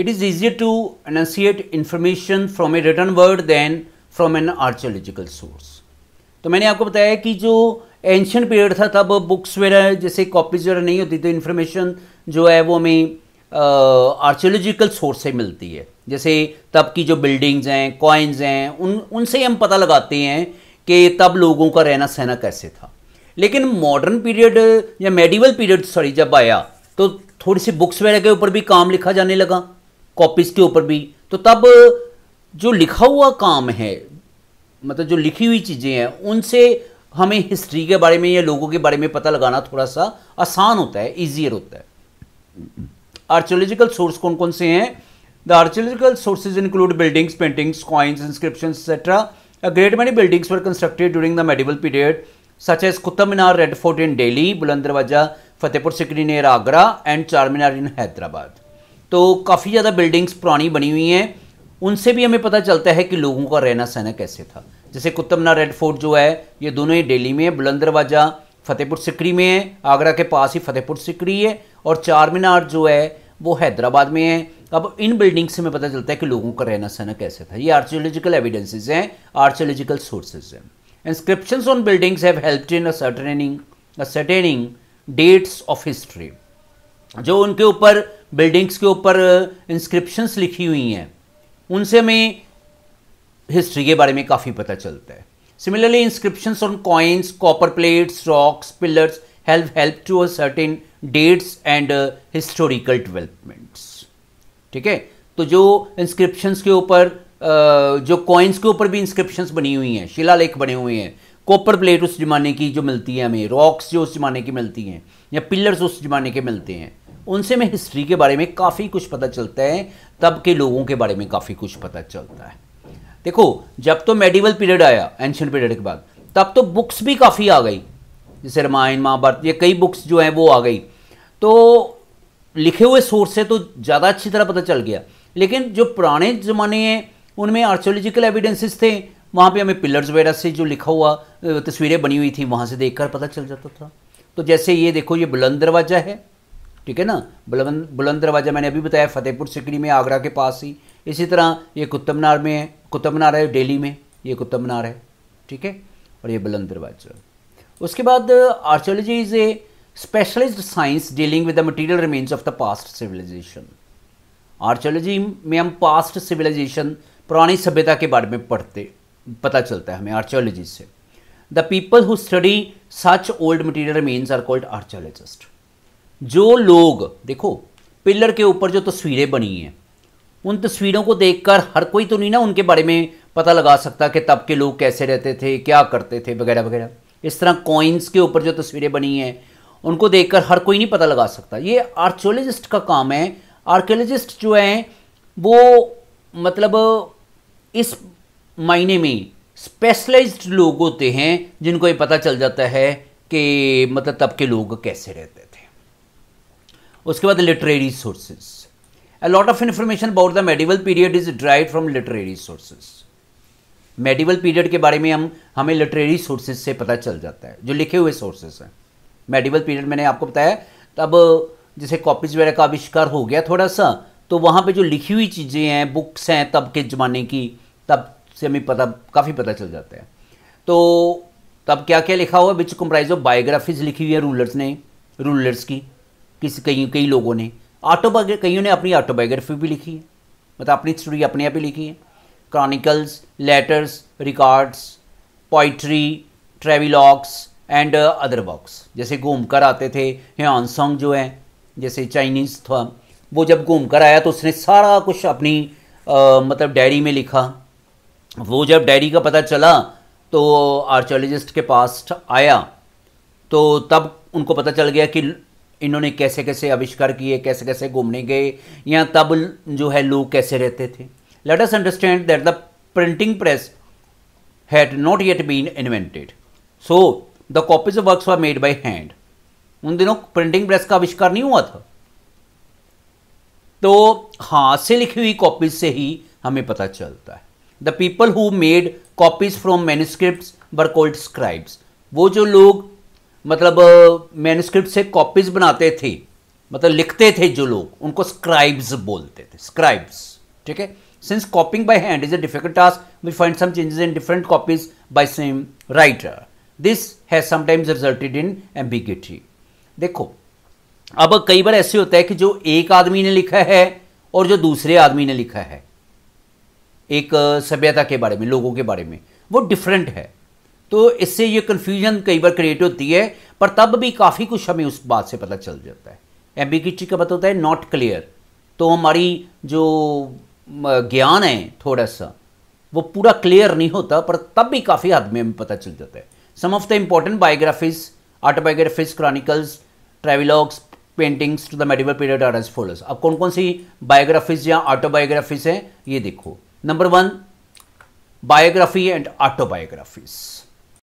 It is easier to enunciate information from a written word than from an archaeological source. तो मैंने आपको बताया कि जो एंशियन पीरियड था तब बुक्स वगैरह जैसे कॉपीज वगैरह नहीं होती तो इन्फॉर्मेशन जो है वो हमें आर्चोलॉजिकल सोर्स से मिलती है जैसे तब की जो बिल्डिंग्स हैं कॉइन्स हैं उन उनसे हम पता लगाते हैं कि तब लोगों का रहना सहना कैसे था लेकिन मॉडर्न पीरियड या मेडिवल पीरियड सॉरी जब आया तो थोड़ी सी बुक्स वगैरह के ऊपर भी काम लिखा जाने लगा कॉपीज़ के ऊपर भी तो तब जो लिखा हुआ काम है मतलब जो लिखी हुई चीज़ें हैं उनसे हमें हिस्ट्री के बारे में या लोगों के बारे में पता लगाना थोड़ा सा आसान होता है ईजियर होता है आर्चोलॉजिकल सोर्स कौन कौन से हैं the archaeological sources include buildings paintings coins inscription etcetera a great many buildings were constructed during the medieval period such as Qutub Minar red fort in Delhi Buland Darwaza Fatehpur Sikri near Agra and Char Minar इन हैदराबाद तो काफ़ी ज़्यादा बिल्डिंग्स पुरानी बनी हुई हैं उनसे भी हमें पता चलता है कि लोगों का रहना सहना कैसे था जैसे मीनार रेड फोर्ट जो है ये दोनों ही दिल्ली में है बुलंद दरवाज़ा फतेहपुर सिकरी में है आगरा के पास ही फतेहपुर सिकरी है और चार मीनार जो है वो हैदराबाद में है अब इन बिल्डिंग्स से हमें पता चलता है कि लोगों का रहना सहना कैसे था ये आर्कियोलॉजिकल एविडेंसेज हैं आर्कियोलॉजिकल सोर्सेज हैं inscription on buildings have helped in ascertaining ascertaining dates of history जो उनके ऊपर बिल्डिंग्स के ऊपर इंस्क्रिप्शंस लिखी हुई हैं उनसे हमें हिस्ट्री के बारे में काफ़ी पता चलता है similarly inscriptions on coins copper plates rocks pillars help help to ascertain dates and historical developments ठीक है तो जो इंस्क्रिप्शंस के ऊपर जो कॉइन्स के ऊपर भी इंस्क्रिप्शंस बनी हुई हैं शिलालेख बने हुए हैं कॉपर प्लेट उस जमाने की जो मिलती है हमें रॉक्स जो उस जमाने की मिलती हैं या पिलर्स उस जमाने के मिलते हैं उनसे मैं हिस्ट्री के बारे में काफ़ी कुछ पता चलता है तब के लोगों के बारे में काफ़ी कुछ पता चलता है देखो जब तो मेडिवल पीरियड आया एंशंट पीरियड के बाद तब तो बुक्स भी काफ़ी आ गई जैसे रामायण महाभारत ये कई बुक्स जो हैं वो आ गई तो लिखे हुए सोर्स से तो ज़्यादा अच्छी तरह पता चल गया लेकिन जो पुराने ज़माने हैं उनमें आर्चोलॉजिकल एविडेंसेस थे वहाँ पे हमें पिलर्स वगैरह से जो लिखा हुआ तस्वीरें बनी हुई थी वहाँ से देखकर पता चल जाता था तो जैसे ये देखो ये बुलंद दरवाज़ा है ठीक है ना बुलंद बुलंद दरवाज़ा मैंने अभी बताया फतेहपुर सिकरी में आगरा के पास ही इसी तरह ये कुतुब मीनार में है कुतुब मीनार है डेली में ये कुतुब मीनार है ठीक है और ये बुलंद दरवाज़ा उसके बाद archaeology is a specialist science dealing with the material remains of the past civilisation archaeology में हम पास्ट सिविलाइजेशन पुरानी सभ्यता के बारे में पढ़ते पता चलता है हमें आर्चोलॉजी से the people who study such old material remains are called archaeologist जो लोग देखो पिलर के ऊपर जो तस्वीरें बनी हैं उन तस्वीरों को देखकर हर कोई तो नहीं ना उनके बारे में पता लगा सकता कि तब के लोग कैसे रहते थे क्या करते थे वगैरह वगैरह इस तरह कॉइन्स के ऊपर जो तस्वीरें बनी हैं उनको देखकर हर कोई नहीं पता लगा सकता ये आर्चोलॉजिस्ट का काम है आर्कियोलॉजिस्ट जो हैं वो मतलब इस मायने में स्पेशलाइज्ड लोग होते हैं जिनको ये पता चल जाता है कि मतलब तब के लोग कैसे रहते थे उसके बाद literary sources a lot of information about the medieval period is derived from literary sources medieval period के बारे में हम हमें लिटरेरी सोर्सेज से पता चल जाता है जो लिखे हुए सोर्सेज हैं मेडिवल पीरियड मैंने आपको बताया तब जैसे कॉपीज वगैरह का आविष्कार हो गया थोड़ा सा तो वहाँ पे जो लिखी हुई चीज़ें हैं बुक्स हैं तब के ज़माने की तब से हमें पता काफ़ी पता चल जाता है तो तब क्या क्या लिखा हुआ बिच कम्प्राइज ऑफ बायोग्राफीज लिखी हुई है रूलर्स ने रूलर्स की किसी कई कई लोगों ने ऑटोबायो कईयों ने अपनी ऑटोबायोग्राफी भी लिखी है मतलब अपनी स्टोरी अपने आप ही लिखी है chronicles letters records poetry travelogues and other books जैसे घूम कर आते थे ह्यान सॉन्ग जो है जैसे चाइनीज़ था वो जब घूम कर आया तो उसने सारा कुछ अपनी आ, मतलब डायरी में लिखा वो जब डायरी का पता चला तो आर्चोलॉजिस्ट के पास आया तो तब उनको पता चल गया कि इन्होंने कैसे कैसे आविष्कार किए कैसे कैसे घूमने गए या तब जो है लोग कैसे रहते थे let us understand that the printing press had not yet been invented so the copies of works are made by hand उन दिनों प्रिंटिंग प्रेस का आविष्कार नहीं हुआ था तो हाथ से लिखी हुई कॉपीज से ही हमें पता चलता है the people who made copies from manuscript were called scribes वो जो लोग मतलब मैनस्क्रिप्ट से कॉपीज बनाते थे मतलब लिखते थे जो लोग उनको स्क्राइब्स बोलते थे स्क्राइब्स ठीक है since copying by hand is a difficult task we find some changes in different copies by same writer this has sometimes resulted in ambiguity देखो अब कई बार ऐसे होता है कि जो एक आदमी ने लिखा है और जो दूसरे आदमी ने लिखा है एक सभ्यता के बारे में लोगों के बारे में वो डिफरेंट है तो इससे ये कन्फ्यूजन कई बार क्रिएट होती है पर तब भी काफ़ी कुछ हमें उस बात से पता चल जाता है एम्बिगिटी का पता मतलब होता है नॉट क्लियर तो हमारी जो ज्ञान है थोड़ा सा वो पूरा क्लियर नहीं होता पर तब भी काफ़ी हद में हमें पता चल जाता है some of the important biographies autobiographies chronicles travelogues paintings to the medieval period are as follows अब कौन कौन सी बायोग्राफीज या ऑटोबायोग्राफीज हैं ये देखो number one biography and autobiographies